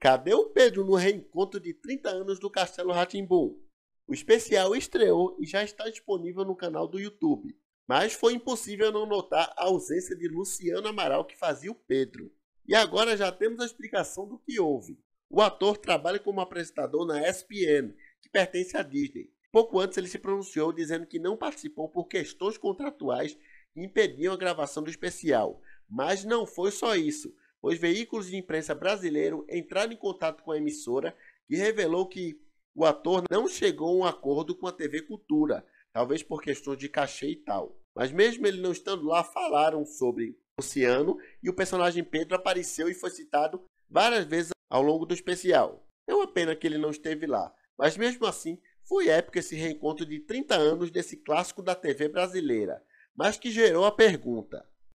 Cadê o Pedro no reencontro de 30 anos do Castelo Ratimbum? O especial estreou e já está disponível no canal do YouTube, mas foi impossível não notar a ausência de Luciano Amaral que fazia o Pedro. E agora já temos a explicação do que houve. O ator trabalha como apresentador na ESPN, que pertence à Disney. Pouco antes ele se pronunciou dizendo que não participou por questões contratuais que impediam a gravação do especial. Mas não foi só isso os veículos de imprensa brasileiro entraram em contato com a emissora, que revelou que o ator não chegou a um acordo com a TV Cultura, talvez por questões de cachê e tal. Mas mesmo ele não estando lá, falaram sobre Luciano e o personagem Pedro apareceu e foi citado várias vezes ao longo do especial. É uma pena que ele não esteve lá, mas mesmo assim foi épico esse reencontro de 30 anos desse clássico da TV brasileira, mas que gerou a pergunta: